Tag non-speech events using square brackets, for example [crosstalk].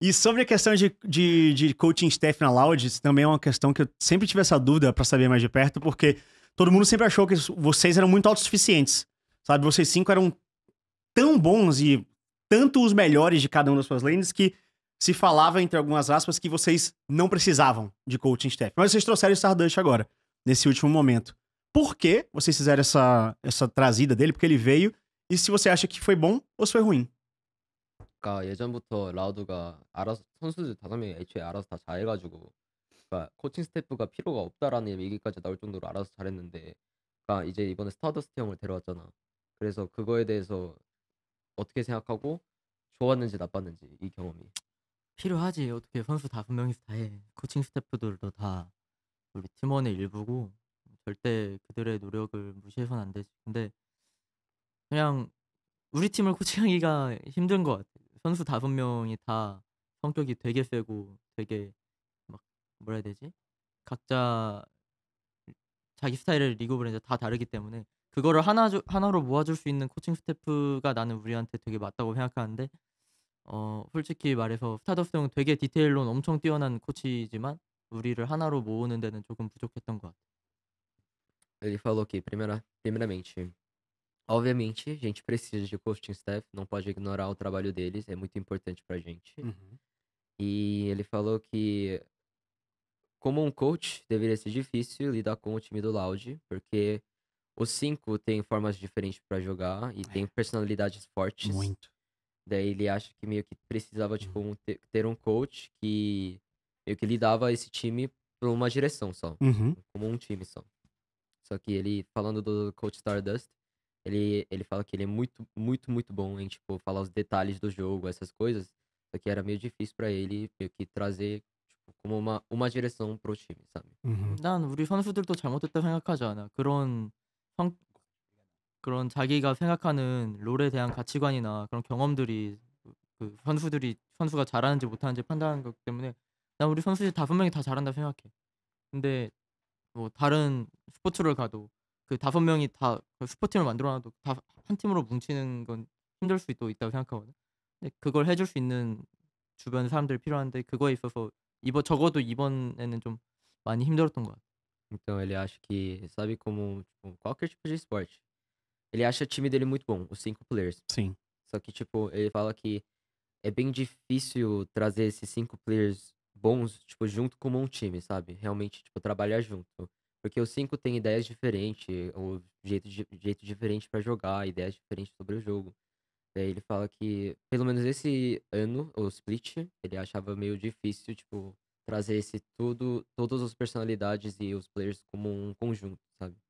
E sobre a questão de, de, de coaching staff na Loud, isso também é uma questão que eu sempre tive essa dúvida para saber mais de perto, porque todo mundo sempre achou que vocês eram muito autossuficientes, sabe? Vocês cinco eram tão bons e tanto os melhores de cada uma das suas lanes que se falava, entre algumas aspas, que vocês não precisavam de coaching staff. Mas vocês trouxeram o Stardust agora, nesse último momento. Por que vocês fizeram essa, essa trazida dele? Porque ele veio. E se você acha que foi bom ou se foi ruim? 그러니까 예전부터 라우드가 알아서 선수들 다섯 명이 애초에 알아서 다 잘해가지고 그러니까 코칭 스태프가 필요가 없다라는 얘기까지 나올 정도로 알아서 잘했는데 그러니까 이제 이번에 스타더스트 형을 데려왔잖아. 그래서 그거에 대해서 어떻게 생각하고 좋았는지 나빴는지 이 경험이 필요하지 어떻게 선수 다섯 명이서 다해 코칭 스태프들도 다 우리 팀원의 일부고 절대 그들의 노력을 무시해서는 안 되지 근데 그냥 우리 팀을 [laughs] 코칭하기가 힘든 것 같아 선수 다섯 명이 다 성격이 되게 세고 되게 막 뭐라 해야 되지? 각자 자기 스타일을 리그 오브 랜드다 다르기 때문에 그거를 하나 주, 하나로 모아줄 수 있는 코칭 스태프가 나는 우리한테 되게 맞다고 생각하는데 어 솔직히 말해서 스타더스 형 되게 디테일로 엄청 뛰어난 코치지만 이 우리를 하나로 모으는 데는 조금 부족했던 것 같아. Ele falou que primeira, primeiramente Obviamente, a gente precisa de coaching staff, não pode ignorar o trabalho deles, é muito importante pra gente. Uhum. E ele falou que, como um coach, deveria ser difícil lidar com o time do Loud, porque os cinco têm formas diferentes para jogar e é. têm personalidades fortes. Muito. Daí ele acha que meio que precisava, tipo, uhum. um, ter um coach que meio que lidava esse time por uma direção só. Uhum. Como um time só. Só que ele, falando do coach Stardust, ele, ele fala que ele é muito, muito, muito bom em, tipo, falar os detalhes do jogo, essas coisas. Só que era meio difícil para ele meio que trazer tipo, como uma, uma direção pro time, sabe? 음. 난 우리 선수들도 잘못했다 생각하지 않아. 그런 성, 그런 자기가 생각하는 롤에 대한 가치관이나 그런 경험들이 그 선수들이 선수가 잘하는지 못하는지 판단하는 것 때문에 난 우리 선수들 다섯 명이 다 잘한다 생각해. 근데 뭐 다른 스포츠를 가도 그 다섯 명이 다 스포팀을 만들어놔도 다 한 팀으로 뭉치는 건 힘들 수도 있다고 생각하거든. 근데 그걸 해줄 수 있는 주변 사람들이 필요한데 그거에 있어서 이번 적어도 이번에는 좀 많이 힘들었던 것 같아. Então ele acha que sabe como tipo, qualquer tipo de esporte. Ele acha o time dele muito bom, os cinco players. Sim. Só que tipo ele fala que é bem difícil trazer esses cinco players bons tipo junto com um time, sabe? Realmente tipo trabalhar junto. Porque o 5 tem ideias diferentes, ou jeito, jeito diferente para jogar, ideias diferentes sobre o jogo. É, ele fala que, pelo menos esse ano, o Split, ele achava meio difícil, tipo, trazer esse tudo, todas as personalidades e os players como um conjunto, sabe?